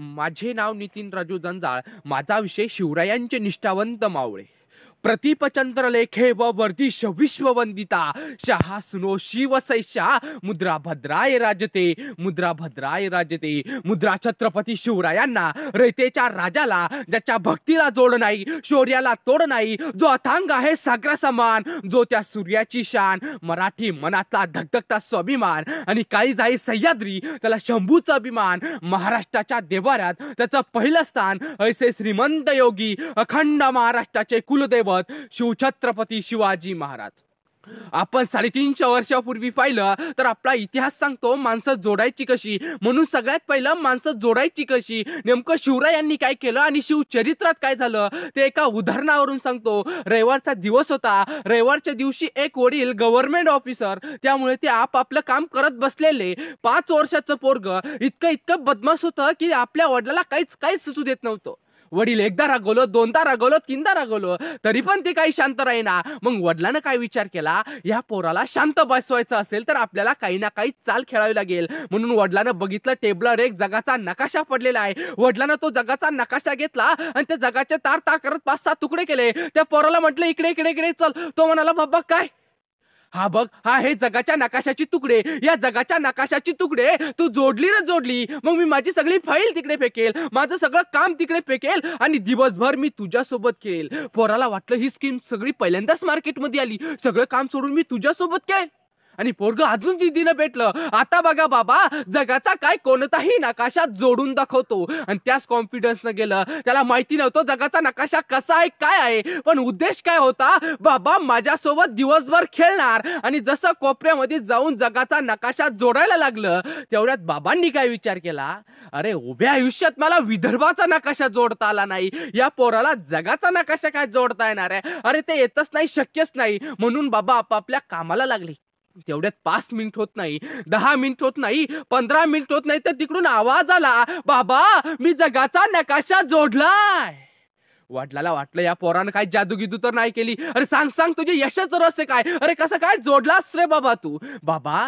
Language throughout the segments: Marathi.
माझे नाव नितीन राजू जंजाळ माझा विषय शिवरायांचे निष्ठावंत मावळे प्रतिपचंद्रलेखे व वर्धिश विश्ववंदिता शहा सुनो शिवसैषा मुद्रा भद्राय राजते मुद्रा भद्राय राजते मुद्रा छत्रपती शिवरायांना रयतेच्या राजाला ज्याच्या भक्तीला जोड नाही शौर्याला तोड नाही जो अथांग आहे सागरा समान जो त्या सूर्याची शान मराठी मनातला धगधगता स्वाभिमान आणि काही जाई सह्याद्री त्याला शंभूचा अभिमान महाराष्ट्राच्या देवाऱ्यात त्याचं पहिलं स्थान ऐसे श्रीमंत योगी अखंड महाराष्ट्राचे कुलदेव शिवछत्रपती शिवाजी महाराज आपण साडेतीनशे वर्षापूर्वी पाहिलं तर आपला इतिहास सांगतो माणसं जोडायची कशी म्हणून सगळ्यात पहिलं माणसं जोडायची कशी नेमकं शिवरायांनी काय केलं आणि शिवचरित्रात काय झालं ते एका उदाहरणावरून सांगतो रविवारचा दिवस होता रविवारच्या दिवशी एक वडील गव्हर्नमेंट ऑफिसर त्यामुळे ते आपापलं काम करत बसलेले पाच वर्षाचं पोरग इतकं इतकं बदमाश होतं की आपल्या वडिलाला काहीच काहीच सुचू देत नव्हतं वडील एकदा रागवलो दोनदा रागवलो तीनदा रागवलो तरी पण ते काही शांत राहीना मग वडिलांना काय विचार केला या पोराला शांत बसवायचं असेल तर आपल्याला काही ना काही चाल खेळावी लागेल म्हणून वडिलानं बघितलं टेबलर एक जगाचा नकाशा पडलेला आहे वडिलांना तो जगाचा नकाशा घेतला आणि त्या जगाचे तार तार करत पाच सात तुकडे केले त्या पोराला म्हटलं इकडे इकडे इकडे चल तो म्हणाला बाबा काय हा बघ हा हे जगाच्या नकाशाची तुकडे या जगाच्या नकाशाची तुकडे तू जोडली ना जोडली मग मी माझी सगळी फाईल तिकडे फेकेल माझं सगळं काम तिकडे फेकेल आणि दिवसभर मी तुझ्यासोबत केल पोराला वाटलं ही स्कीम सगळी पहिल्यांदाच मार्केटमध्ये आली सगळं काम सोडून मी तुझ्यासोबत खेळ आणि पोरग अजून दिदीनं भेटलं आता बघा बाबा जगाचा काय कोणताही नकाशा जोडून दाखवतो आणि त्याच न गेलं त्याला माहिती नव्हतं जगाचा नकाशा कसा आहे काय आहे पण उद्देश काय होता बाबा माझ्यासोबत दिवसभर खेळणार आणि जसं कोपऱ्यामध्ये जाऊन जगाचा नकाशा जोडायला लागलं तेवढ्यात बाबांनी काय विचार केला अरे उभ्या आयुष्यात मला विदर्भाचा नकाशा जोडता आला नाही या पोराला जगाचा नकाशा काय जोडता येणार आहे अरे ते येतच नाही शक्यच नाही म्हणून बाबा आपापल्या कामाला लागले तेवढ्यात पाच मिनिट होत नाही दहा मिनिट होत नाही पंधरा मिनिट होत नाही तर तिकडून आवाज आला बाबा मी जगाचा नकाशा जोडलाय वाटलाला वाटलं या पोरानं काय जादूगिदू तर नाही केली अरे सांग सांग तुझे यशच रहस्य काय अरे कसं काय जोडलास रे बाबा तू बाबा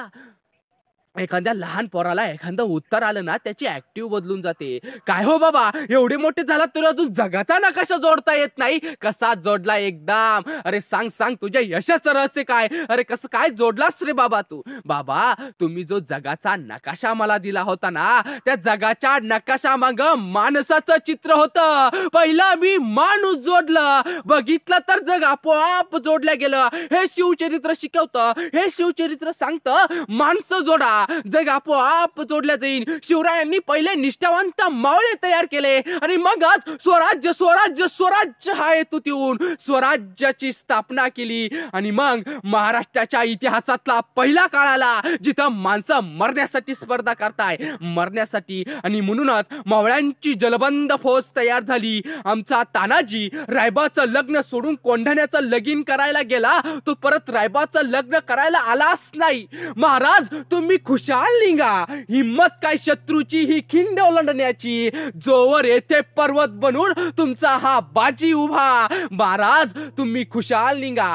एखाद्या लहान पोराला एखादं उत्तर आलं ना त्याची ऍक्टिव्ह बदलून जाते काय हो बाबा एवढे मोठे झाला तुला अजून जगाचा नकाशा जोडता येत नाही कसा जोडला एकदम अरे सांग सांग तुझ्या यशाच रहस्य काय अरे कसं काय जोडलास रे बाबा तू बाबा तुम्ही जो जगाचा नकाशा मला दिला होता ना त्या जगाच्या नकाशा माग माणसाचं चित्र होतं पहिला मी माणूस जोडलं बघितलं तर जग आपोआप जोडलं गेलं हे शिवचरित्र शिकवत हे शिवचरित्र सांगत माणसं जोडा जग आपोआप जोडल्या जाईल शिवरायांनी पहिले निष्ठावंत मावळे तयार केले आणि मगच स्वराज्य स्वराज्य स्वराज्य हा हेतू देऊन स्वराज्याची स्थापना केली आणि मग महाराष्ट्राच्या इतिहासातला पहिला काळ आला जिथं माणसं मरण्यासाठी स्पर्धा करताय मरण्यासाठी आणि म्हणूनच मावळ्यांची जलबंद फौज तयार झाली आमचा तानाजी रायबाचं लग्न सोडून कोंढण्याचं लगीन करायला गेला तो परत रायबाचं लग्न करायला आलाच नाही महाराज तुम्ही खुश खुशाल लिंगा हिम्मत काय शत्रूची ही खिंड ओलांडण्याची जोवर येथे पर्वत बनून तुमचा हा बाजी उभा महाराज तुम्ही खुशाल लिंगा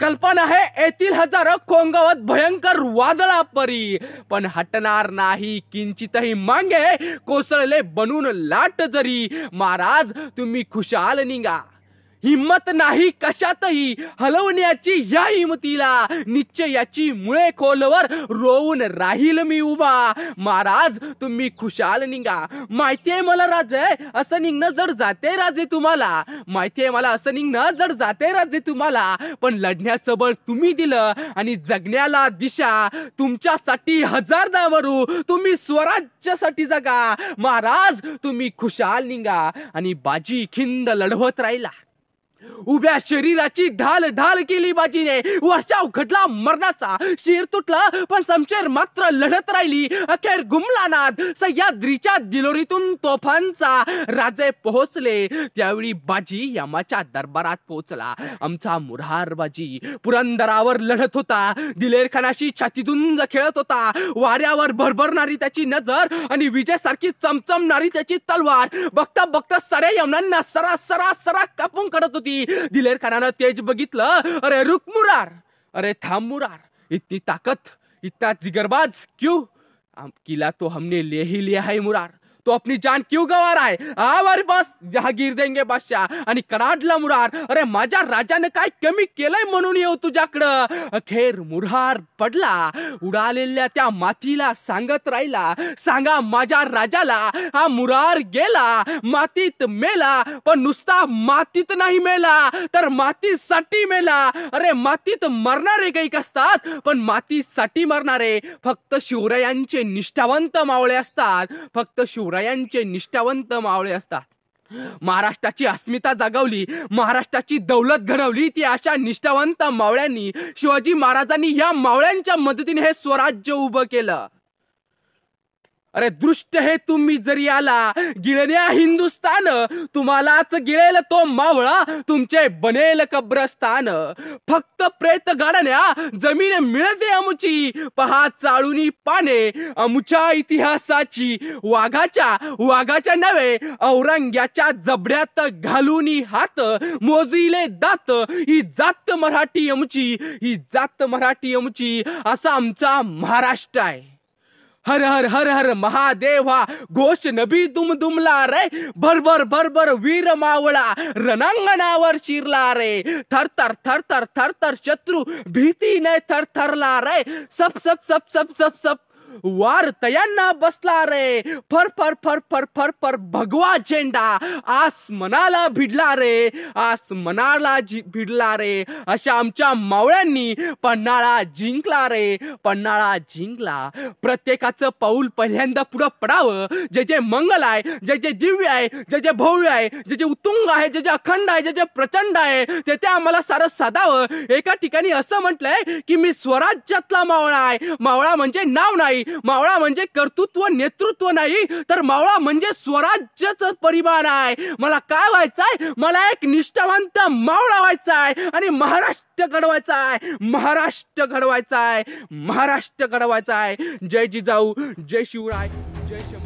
कल्पना आहे येथील हजार खोंगावत भयंकर वादळा परी पण हटणार नाही किंचितही मांगे कोसळले बनून लाट जरी महाराज तुम्ही खुशाल निघा हिम्मत नाही कशातही हलवण्याची या हिमतीला निश्चयाची मुळे खोलवर रोवून राहील मी उभा महाराज तुम्ही खुशाल निघा माहितीये मला राजे असं निघणं जड जाते राजे तुम्हाला माहितीये मला असं निघणं जड जाते राजे तुम्हाला पण लढण्याचं बळ तुम्ही दिलं आणि जगण्याला दिशा तुमच्यासाठी हजार दावरू तुम्ही स्वराज्यासाठी जगा महाराज तुम्ही खुशाल निघा आणि बाजी खिंद लढवत राहिला उभ्या शरीराची ढाल ढाल केली बाजीने वर्षा उघडला मरणाचा शेर तुटला पण समशेर मात्र लढत राहिली अखेर गुमला नाद सह्याद्रीच्या दिलोरीतून तोफांचा राजे पोहोचले त्यावेळी बाजी यमाच्या दरबारात पोहोचला आमचा मुरहार बाजी पुरंदरावर लढत होता दिलेर खानाशी छातीतून खेळत होता वाऱ्यावर भरभरणारी त्याची नजर आणि विजय सारखी चमचमणारी त्याची तलवार बघता बघता सरे यमनांना सरा सरा सरा कापून काढत होती दिलेर खानानं तेज बघितलं अरे रुक मुरार अरे थांब मुरार इतनी ताकत इतना जिगरबाज क्यू किला तो हमने ले ही लिया है मुरार तो अपनी जान क्यों गवा रहा है हमारे पास जहागीर देंगे बादशाह आणि कराडला मुरार अरे माझ्या राजाने काय कमी केलंय म्हणून येऊ तुझ्याकडं अखेर मुरार पडला उडालेल्या त्या मातीला सांगत राहिला सांगा माझ्या राजाला हा मुरार गेला मातीत मेला पण नुसता मातीत नाही मेला तर मातीसाठी मेला अरे मातीत मरणारे काही असतात पण मातीसाठी मरणारे फक्त शिवरायांचे निष्ठावंत मावळे असतात फक्त शिवराय शिवरायांचे निष्ठावंत मावळे असतात महाराष्ट्राची अस्मिता जागवली महाराष्ट्राची दौलत घडवली ती अशा निष्ठावंत मावळ्यांनी शिवाजी महाराजांनी या मावळ्यांच्या मदतीने हे स्वराज्य उभं केलं अरे दृष्ट हे तुम्ही जरी आला गिळण्या हिंदुस्तान तुम्हालाच गिळेल तो मावळा तुमचे बनेल कब्रस्तान फक्त प्रेत गाडण्या जमीन मिळते अमुची पहा चाळूनी पाने अमुच्या इतिहासाची वाघाच्या वाघाच्या नव्हे औरंग्याच्या जबड्यात घालून हात मोजिले दात ही जात मराठी अमुची ही जात मराठी अमुची असा आमचा महाराष्ट्र आहे हर हर हर हर महादेवा घोष नबी दुम दुमला रे भर भर भर भर वीर मावळा रणांगणावर शिरला रे थर थर थर थर थर थर शत्रु शत्रू भीतीने थर थर ला रे सब सब सब सब सब सब वार तयांना बसला रे फर फर फर फर फर फर भगवा झेंडा आस मनाला भिडला रे आस मनाला भिडला रे अशा आमच्या मावळ्यांनी पन्हाळा जिंकला रे पन्हाळा जिंकला प्रत्येकाचं पाऊल पहिल्यांदा पुढं पडावं जे जे मंगल आहे जे जे दिव्य आहे जे जे भव्य आहे जे जे उत्तुंग आहे जे जे अखंड आहे जे जे प्रचंड आहे ते ते आम्हाला सारं साधावं एका ठिकाणी असं म्हटलंय की मी स्वराज्यातला मावळा आहे मावळा म्हणजे नाव नाही मावळा म्हणजे कर्तृत्व नेतृत्व नाही तर मावळा म्हणजे स्वराज्यच परिमाण आहे मला काय व्हायचं आहे मला एक निष्ठावंत मावळा व्हायचा आहे आणि महाराष्ट्र घडवायचा आहे महाराष्ट्र घडवायचा आहे महाराष्ट्र घडवायचा आहे जय जिजाऊ जय शिवराय जय शिव